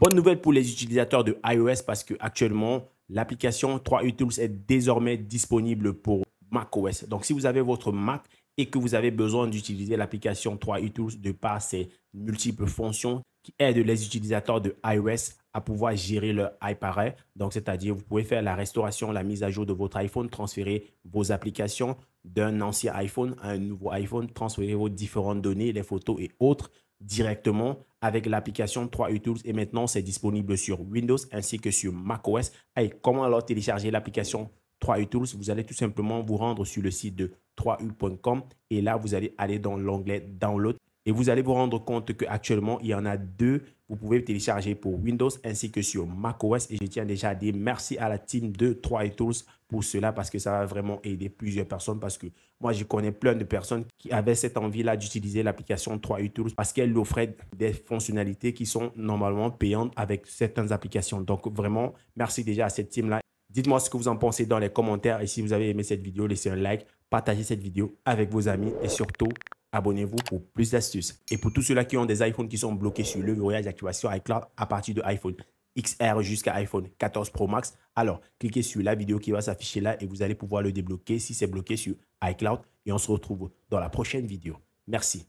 Bonne nouvelle pour les utilisateurs de iOS parce que actuellement l'application 3U Tools est désormais disponible pour macOS. Donc si vous avez votre Mac et que vous avez besoin d'utiliser l'application 3U Tools de par ses multiples fonctions qui aident les utilisateurs de iOS à pouvoir gérer leur iPad. E, donc, c'est-à-dire, vous pouvez faire la restauration, la mise à jour de votre iPhone, transférer vos applications, d'un ancien iPhone à un nouveau iPhone, transférez vos différentes données, les photos et autres directement avec l'application 3U Tools et maintenant c'est disponible sur Windows ainsi que sur macOS. Et comment alors télécharger l'application 3U Tools Vous allez tout simplement vous rendre sur le site de 3U.com et là vous allez aller dans l'onglet Download et vous allez vous rendre compte qu'actuellement, il y en a deux. Vous pouvez télécharger pour Windows ainsi que sur macOS. Et je tiens déjà à dire merci à la team de 3 u Tools pour cela parce que ça va vraiment aider plusieurs personnes. Parce que moi, je connais plein de personnes qui avaient cette envie-là d'utiliser l'application 3 u Tools parce qu'elle offrait des fonctionnalités qui sont normalement payantes avec certaines applications. Donc vraiment, merci déjà à cette team-là. Dites-moi ce que vous en pensez dans les commentaires. Et si vous avez aimé cette vidéo, laissez un like, partagez cette vidéo avec vos amis et surtout, abonnez-vous pour plus d'astuces. Et pour tous ceux-là qui ont des iPhones qui sont bloqués sur le verrouillage d'activation iCloud à partir de iPhone XR jusqu'à iPhone 14 Pro Max, alors cliquez sur la vidéo qui va s'afficher là et vous allez pouvoir le débloquer si c'est bloqué sur iCloud. Et on se retrouve dans la prochaine vidéo. Merci.